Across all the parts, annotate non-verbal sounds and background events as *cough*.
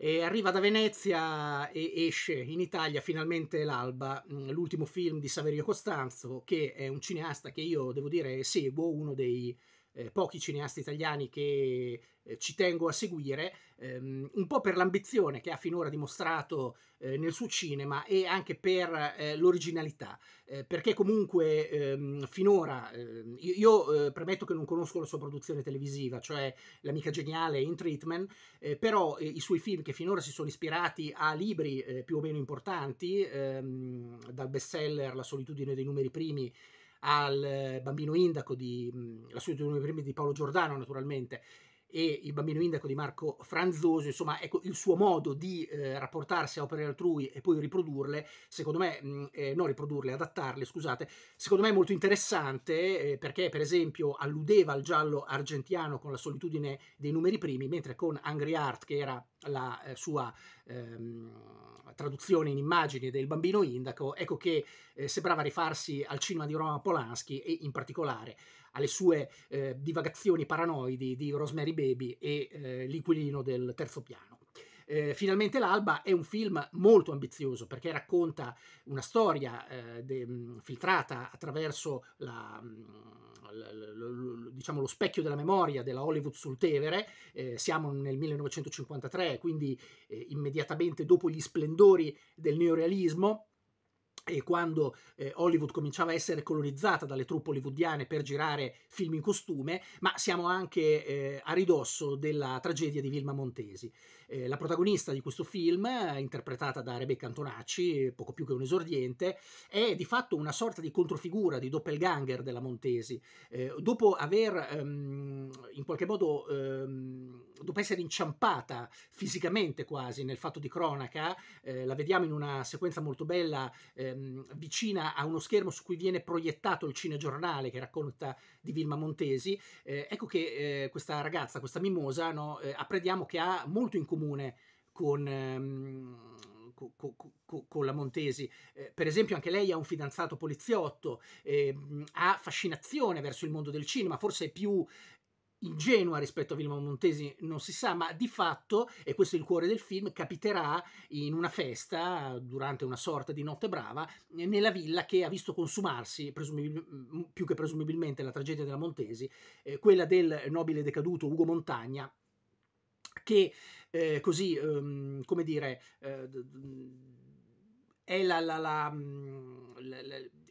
E arriva da Venezia e esce in Italia finalmente L'Alba, mm, l'ultimo film di Saverio Costanzo, che è un cineasta che io devo dire seguo, uno dei eh, pochi cineasti italiani che eh, ci tengo a seguire, ehm, un po' per l'ambizione che ha finora dimostrato eh, nel suo cinema e anche per eh, l'originalità, eh, perché comunque ehm, finora ehm, io, io eh, premetto che non conosco la sua produzione televisiva, cioè l'amica geniale in treatment, però i suoi film che finora si sono ispirati a libri più o meno importanti, ehm, dal bestseller La solitudine dei numeri primi, al eh, bambino indaco di mm, la sua primi di Paolo Giordano, naturalmente, e il bambino indaco di Marco Franzoso, insomma, ecco il suo modo di eh, rapportarsi a opere altrui e poi riprodurle, secondo me, mh, mm, eh, non riprodurle, adattarle, scusate, secondo me è molto interessante eh, perché, per esempio, alludeva al giallo argentiano con la solitudine dei numeri primi, mentre con Angry Art, che era la eh, sua ehm, traduzione in immagini del bambino indaco, ecco che eh, sembrava rifarsi al cinema di Roman Polanski e in particolare alle sue eh, divagazioni paranoidi di Rosemary Baby e eh, l'inquilino del terzo piano. Eh, Finalmente l'alba è un film molto ambizioso perché racconta una storia eh, de, mm, filtrata attraverso la, la, mm, la, diciamo, lo specchio della memoria della Hollywood sul Tevere. Eh, siamo nel 1953, quindi eh, immediatamente dopo gli splendori del neorealismo e quando eh, Hollywood cominciava a essere colonizzata dalle truppe hollywoodiane per girare film in costume, ma siamo anche eh, a ridosso della tragedia di Vilma Montesi. Eh, la protagonista di questo film, interpretata da Rebecca Antonacci, poco più che un esordiente, è di fatto una sorta di controfigura, di doppelganger della Montesi. Eh, dopo aver ehm, in qualche modo, ehm, dopo essere inciampata fisicamente quasi nel fatto di cronaca, eh, la vediamo in una sequenza molto bella ehm, Ehm, vicina a uno schermo su cui viene proiettato il cinegiornale che racconta di Vilma Montesi, eh, ecco che eh, questa ragazza, questa mimosa, no, eh, apprendiamo che ha molto in comune con... Ehm, con, con, con la Montesi. Eh, per esempio, anche lei ha un fidanzato poliziotto, eh, ha fascinazione verso il mondo del cinema, forse è più ingenua rispetto a Vilma Montesi non si sa, ma di fatto, e questo è il cuore del film, capiterà in una festa durante una sorta di notte brava nella villa che ha visto consumarsi, presumibil- mm, più che presumibilmente la tragedia della Montesi, eh, quella del nobile decaduto Ugo Montagna, che eh, così, um, come dire, eh, è la, la, la, mm, la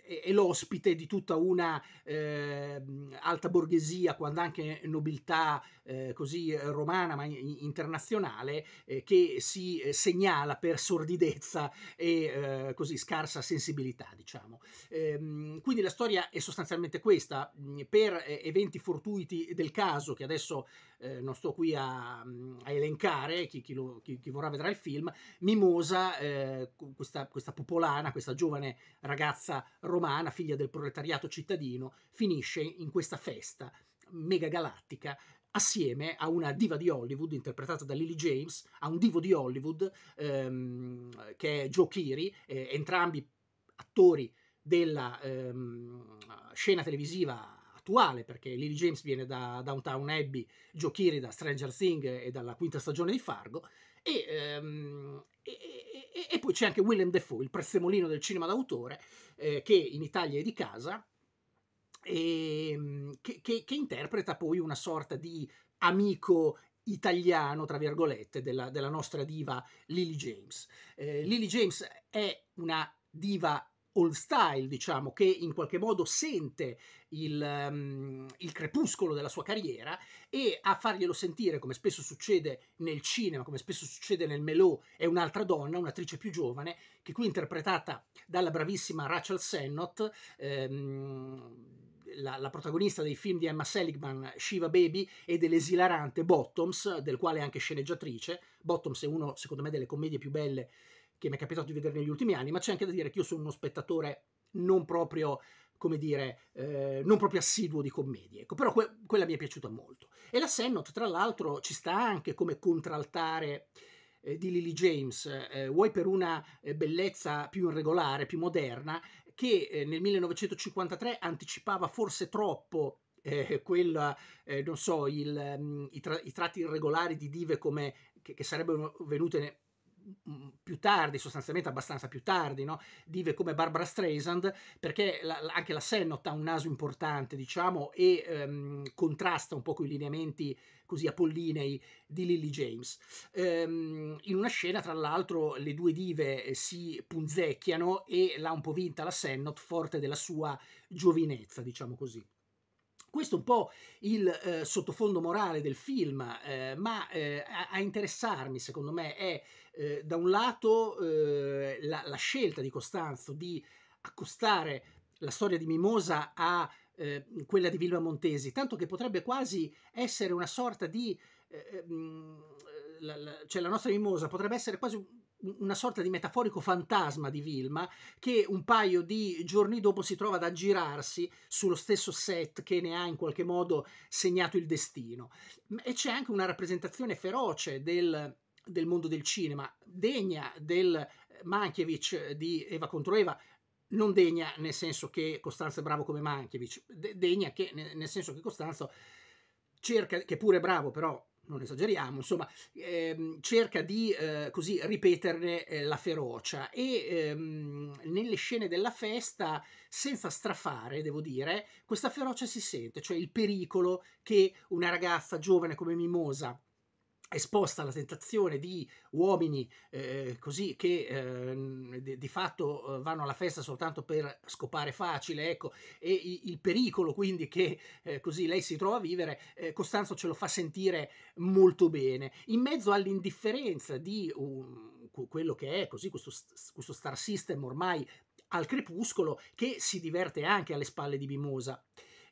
è l'ospite di tutta una eh, alta borghesia, quando anche nobiltà eh, così romana ma internazionale, eh, che si eh, segnala per sordidezza e eh, così scarsa sensibilità, diciamo. Ehm, quindi la storia è sostanzialmente questa, mm, per eh, eventi fortuiti del caso, che adesso eh, non sto qui a, mm, a elencare chi, chi, lo, chi, chi, vorrà vedrà il film, Mimosa, eh, questa, questa, popolana, questa giovane ragazza romana, figlia del proletariato cittadino, finisce in questa festa mega galattica assieme a una diva di Hollywood interpretata da Lily James, a un divo di Hollywood ehm, che è Joe Kiri, eh, entrambi attori della ehm, scena televisiva attuale, perché Lily James viene da Downtown Abbey, Joe Keery da Stranger Things e dalla quinta stagione di Fargo, e, ehm, e, e, e poi c'è anche William Defoe, il prezzemolino del cinema d'autore, eh, che in Italia è di casa, e, ehm, che, che, che interpreta poi una sorta di amico italiano, tra virgolette, della, della, nostra diva Lily James. Eh, Lily James è una diva old style, diciamo, che in qualche modo sente il, um, il, crepuscolo della sua carriera e a farglielo sentire, come spesso succede nel cinema, come spesso succede nel Melò, è un'altra donna, un'attrice più giovane, che qui è interpretata dalla bravissima Rachel Sennott, um, la, la, protagonista dei film di Emma Seligman, Shiva Baby, e dell'esilarante Bottoms, del quale è anche sceneggiatrice. Bottoms è uno, secondo me, delle commedie più belle che mi è capitato di vedere negli ultimi anni, ma c'è anche da dire che io sono uno spettatore non proprio, come dire, eh, non proprio assiduo di commedie, ecco, però que- quella mi è piaciuta molto. E la Sennot, tra l'altro, ci sta anche come contraltare eh, di Lily James, eh, vuoi per una eh, bellezza più irregolare, più moderna, che eh, nel 1953 anticipava forse troppo eh, quella, eh, non so, il, um, i, tra- i, tratti irregolari di dive come, che, che, sarebbero venute più tardi, sostanzialmente abbastanza più tardi, no? dive come Barbara Streisand, perché la, anche la Sennott ha un naso importante, diciamo, e ehm, contrasta un po' con i lineamenti così apollinei di Lily James. Ehm, in una scena, tra l'altro, le due dive eh, si punzecchiano e l'ha un po' vinta la Sennott, forte della sua giovinezza, diciamo così. Questo è un po' il eh, sottofondo morale del film, eh, ma eh, a, a, interessarmi, secondo me, è eh, da un lato eh, la, la, scelta di Costanzo di accostare la storia di Mimosa a eh, quella di Vilma Montesi, tanto che potrebbe quasi essere una sorta di... Ehm, la, la, cioè la nostra Mimosa potrebbe essere quasi una sorta di metaforico fantasma di Vilma che un paio di giorni dopo si trova ad aggirarsi sullo stesso set che ne ha in qualche modo segnato il destino. E c'è anche una rappresentazione feroce del, del mondo del cinema, degna del Mankiewicz di Eva contro Eva, non degna nel senso che Costanzo è bravo come Mankiewicz, degna che, nel senso che Costanzo cerca, che pure è bravo però non esageriamo, insomma, ehm, cerca di eh, così ripeterne eh, la ferocia e ehm, nelle scene della festa, senza strafare, devo dire, questa ferocia si sente, cioè il pericolo che una ragazza giovane come Mimosa esposta alla tentazione di uomini eh, così che eh, di, di, fatto eh, vanno alla festa soltanto per scopare facile, ecco, e i, il pericolo quindi che eh, così lei si trova a vivere, eh, Costanzo ce lo fa sentire molto bene, in mezzo all'indifferenza di um, quello che è così questo, questo star system ormai al crepuscolo che si diverte anche alle spalle di Mimosa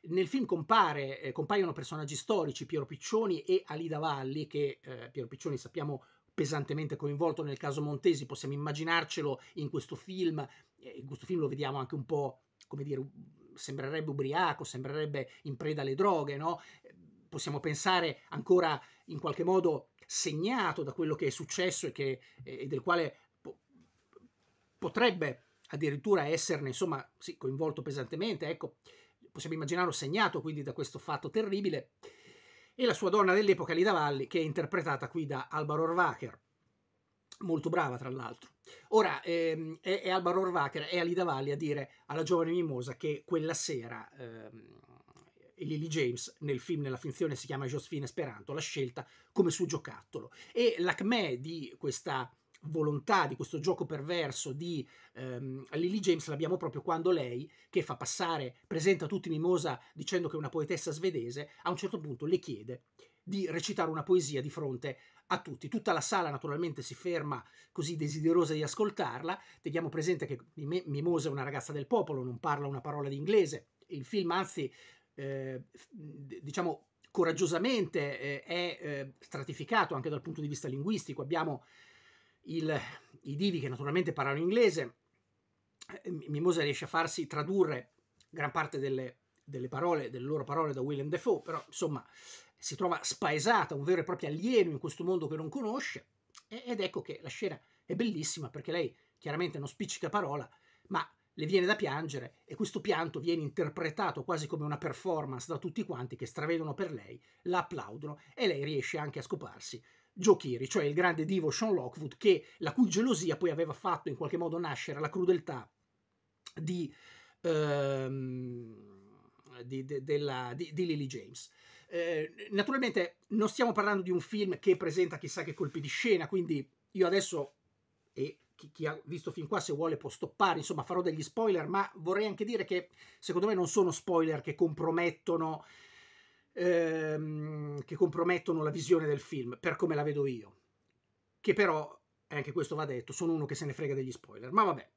nel film compare, eh, compaiono personaggi storici, Piero Piccioni e Alida Valli, che eh, Piero Piccioni sappiamo pesantemente coinvolto nel caso Montesi, possiamo immaginarcelo in questo film, eh, in questo film lo vediamo anche un po', come dire, sembrerebbe ubriaco, sembrerebbe in preda alle droghe, no? Possiamo pensare ancora in qualche modo segnato da quello che è successo e, che, eh, e del quale po- potrebbe addirittura esserne, insomma, sì, coinvolto pesantemente, ecco possiamo immaginarlo segnato quindi da questo fatto terribile, e la sua donna dell'epoca Lida Valli, che è interpretata qui da Alba Rohrwacher, molto brava tra l'altro. Ora ehm, è, è, Alba Rohrwacher è Lida Valli a dire alla giovane Mimosa che quella sera ehm, Lily James nel film, nella finzione si chiama Josephine Esperanto, l'ha scelta come suo giocattolo e l'acme di questa volontà, di questo gioco perverso di ehm, Lily James l'abbiamo proprio quando lei, che fa passare, presenta tutti Mimosa dicendo che è una poetessa svedese, a un certo punto le chiede di recitare una poesia di fronte a tutti. Tutta la sala naturalmente si ferma così desiderosa di ascoltarla. Teniamo presente che Mimosa è una ragazza del popolo, non parla una parola di inglese. Il film anzi, eh, diciamo, coraggiosamente eh, è eh, stratificato anche dal punto di vista linguistico. Abbiamo il, i divi che naturalmente parlano inglese, eh, Mimosa riesce a farsi tradurre gran parte delle, delle, parole, delle loro parole da William Defoe, però insomma si trova spaesata, un vero e proprio alieno in questo mondo che non conosce ed ecco che la scena è bellissima perché lei chiaramente non spiccica parola, ma le viene da piangere e questo pianto viene interpretato quasi come una performance da tutti quanti che stravedono per lei, la applaudono e lei riesce anche a scoparsi Joe cioè il grande divo Sean Lockwood, che, la cui gelosia poi aveva fatto in qualche modo nascere la crudeltà di, ehm, di, de, della, di, di Lily James. Eh, naturalmente non stiamo parlando di un film che presenta chissà che colpi di scena, quindi io adesso, e chi, chi, ha visto fin qua se vuole può stoppare, insomma farò degli spoiler, ma vorrei anche dire che secondo me non sono spoiler che compromettono ehm, che compromettono la visione del film, per come la vedo io. Che però, e anche questo va detto, sono uno che se ne frega degli spoiler. Ma vabbè,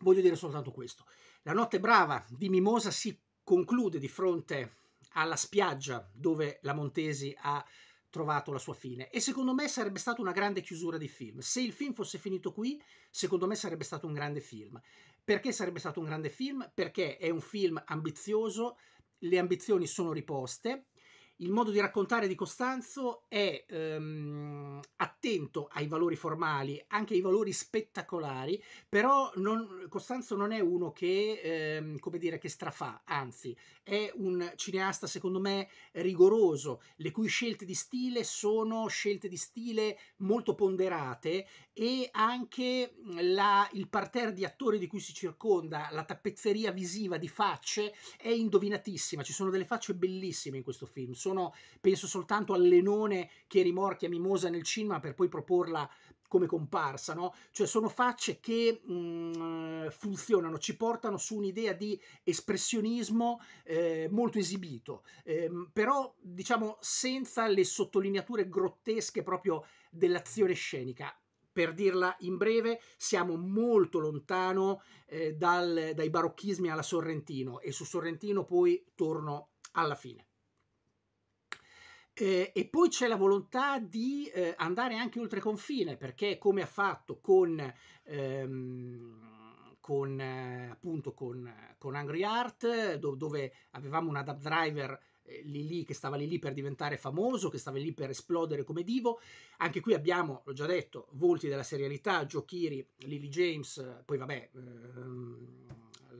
voglio dire soltanto questo. La notte brava di Mimosa si conclude di fronte alla spiaggia dove la Montesi ha trovato la sua fine. E secondo me sarebbe stata una grande chiusura di film. Se il film fosse finito qui, secondo me sarebbe stato un grande film. Perché sarebbe stato un grande film? Perché è un film ambizioso, le ambizioni sono riposte il modo di raccontare di Costanzo è ehm, attento ai valori formali, anche ai valori spettacolari, però non, Costanzo non è uno che, ehm, come dire, che strafà, anzi è un cineasta secondo me rigoroso, le cui scelte di stile sono scelte di stile molto ponderate e anche la, il parterre di attori di cui si circonda, la tappezzeria visiva di facce è indovinatissima, ci sono delle facce bellissime in questo film sono, penso soltanto a Lenone che rimorchia Mimosa nel cinema per poi proporla come comparsa, no? Cioè sono facce che mh, mm, funzionano, ci portano su un'idea di espressionismo eh, molto esibito, eh, però diciamo senza le sottolineature grottesche proprio dell'azione scenica per dirla in breve, siamo molto lontano eh, dal, dai barocchismi alla Sorrentino e su Sorrentino poi torno alla fine. Eh, e poi c'è la volontà di eh, andare anche oltre confine, perché come ha fatto con, ehm, con eh, appunto con, con Angry Art, do- dove avevamo un adapt driver eh, lì lì che stava lì lì per diventare famoso, che stava lì per esplodere come divo. Anche qui abbiamo, l'ho già detto, volti della serialità, Joe Kiri, Lily James, poi vabbè, ehm,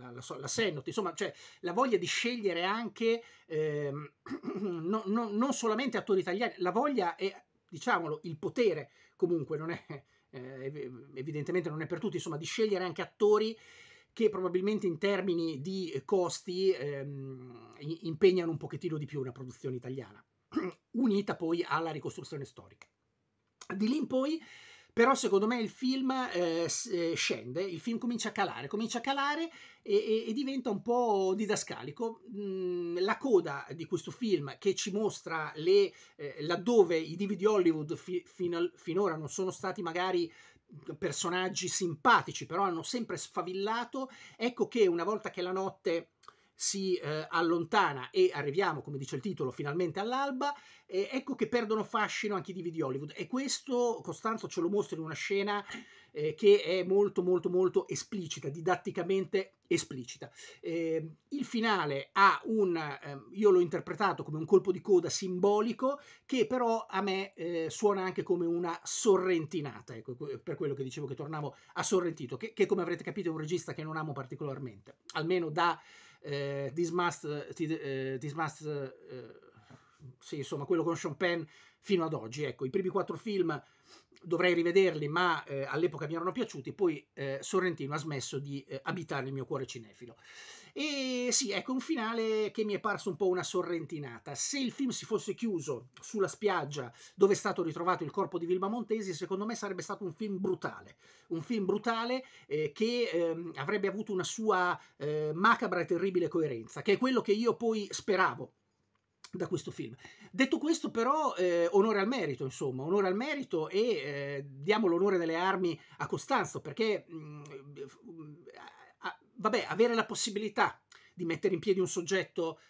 la, la, la Sennote, insomma, cioè la voglia di scegliere anche eh, *clears throat* no, no, non solamente attori italiani, la voglia è, diciamolo, il potere comunque, non è, eh, evidentemente non è per tutti, insomma, di scegliere anche attori che probabilmente in termini di costi ehm, impegnano un pochettino di più una produzione italiana, *clears throat* unita poi alla ricostruzione storica. Di lì in poi però secondo me il film eh, eh, scende, il film comincia a calare, comincia a calare e, e, e diventa un po' didascalico. Mm, la coda di questo film che ci mostra le, eh, laddove i divi di Hollywood fi, fin, finora non sono stati magari personaggi simpatici, però hanno sempre sfavillato, ecco che una volta che la notte si eh, allontana e arriviamo, come dice il titolo, finalmente all'alba, eh, ecco che perdono fascino anche i TV di Hollywood. E questo Costanzo ce lo mostra in una scena eh, che è molto molto molto esplicita, didatticamente esplicita. Ehm, il finale ha un, ehm, io l'ho interpretato come un colpo di coda simbolico che però a me eh, suona anche come una sorrentinata, ecco, per quello che dicevo che tornavo a Sorrentino che, che, come avrete capito è un regista che non amo particolarmente, almeno da eh, This Must, eh, eh, This Must eh, sì, insomma, quello con Sean Penn fino ad oggi. Ecco, i primi quattro film dovrei rivederli, ma eh, all'epoca mi erano piaciuti, poi eh, Sorrentino ha smesso di eh, abitare il mio cuore cinefilo. E sì, ecco un finale che mi è parso un po' una sorrentinata. Se il film si fosse chiuso sulla spiaggia dove è stato ritrovato il corpo di Vilma Montesi, secondo me sarebbe stato un film brutale. Un film brutale eh, che ehm, avrebbe avuto una sua eh, macabra e terribile coerenza, che è quello che io poi speravo da questo film. Detto questo però, eh, onore al merito, insomma, onore al merito e eh, diamo l'onore delle armi a Costanzo, perché, mh, mm, mm, a, vabbè, avere la possibilità di mettere in piedi un soggetto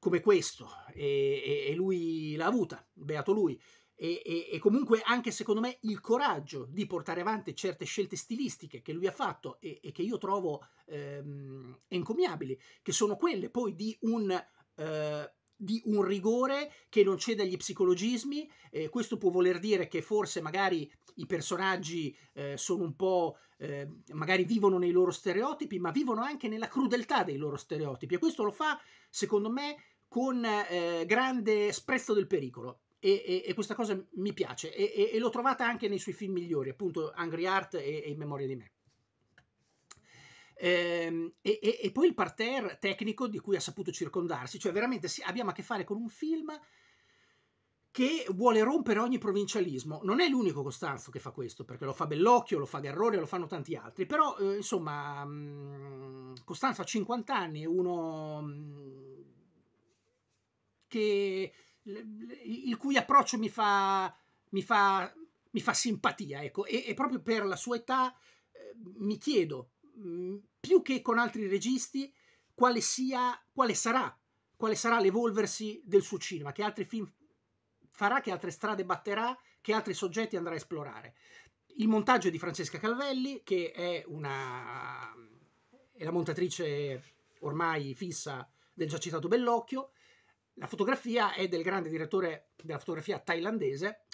come questo, e, e, e lui l'ha avuta, beato lui, e, e, comunque anche secondo me il coraggio di portare avanti certe scelte stilistiche che lui ha fatto e, che io trovo ehm, encomiabili, che sono quelle poi di un... Eh, di un rigore che non cede agli psicologismi. Eh, questo può voler dire che forse magari i personaggi eh, sono un po'. Eh, magari vivono nei loro stereotipi, ma vivono anche nella crudeltà dei loro stereotipi. E questo lo fa, secondo me, con eh, grande sprezzo del pericolo. E, e, e, questa cosa mi piace e, e l'ho trovata anche nei suoi film migliori, appunto Angry Art e, e In memoria di me. Ehm, e, e, e, poi il parterre tecnico di cui ha saputo circondarsi, cioè veramente abbiamo a che fare con un film che vuole rompere ogni provincialismo. Non è l'unico Costanzo che fa questo, perché lo fa Bellocchio, lo fa Garrone, lo fanno tanti altri, però eh, insomma mh, Costanzo ha 50 anni, è uno mh, che il cui approccio mi fa, mi fa, mi fa simpatia, ecco, e, e proprio per la sua età eh, mi chiedo più che con altri registi, quale, sia, quale sarà, quale sarà l'evolversi del suo cinema, che altri film farà, che altre strade batterà, che altri soggetti andrà a esplorare. Il montaggio è di Francesca Calvelli, che è, una, è la montatrice ormai fissa del già citato Bellocchio. La fotografia è del grande direttore della fotografia thailandese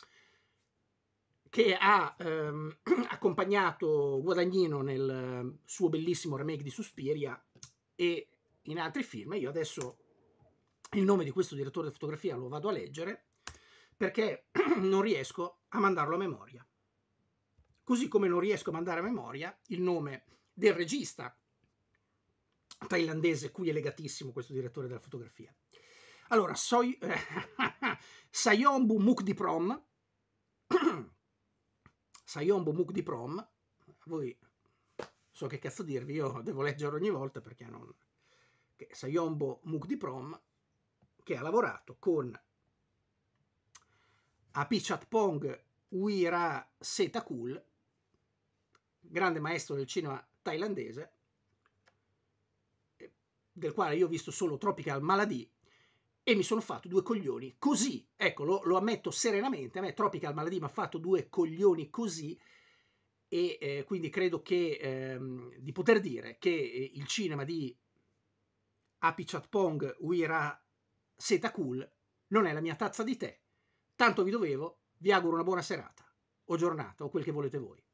che ha ehm, *clears throat* accompagnato Guadagnino nel ehm, suo bellissimo remake di Suspiria e in altri film. Io adesso il nome di questo direttore di fotografia lo vado a leggere perché *clears throat* non riesco a mandarlo a memoria. Così come non riesco a mandare a memoria il nome del regista thailandese cui è legatissimo questo direttore della fotografia. Allora, Soy, eh, *laughs* Sayombu Mukdiprom *clears throat* Sayombo Muk di Prom, voi so che cazzo dirvi, io devo leggere ogni volta perché non... Che Sayombo Muk di Prom, che ha lavorato con Apichat Pong Uira Setakul, grande maestro del cinema thailandese, del quale io ho visto solo Tropical Maladie, e mi sono fatto due coglioni così. Ecco, lo, lo ammetto serenamente, a me Tropical Maladie mi ha fatto due coglioni così e eh, quindi credo che, ehm, di poter dire che eh, il cinema di Apichat Pong Uira Seta Cool non è la mia tazza di tè. Tanto vi dovevo, vi auguro una buona serata o giornata o quel che volete voi.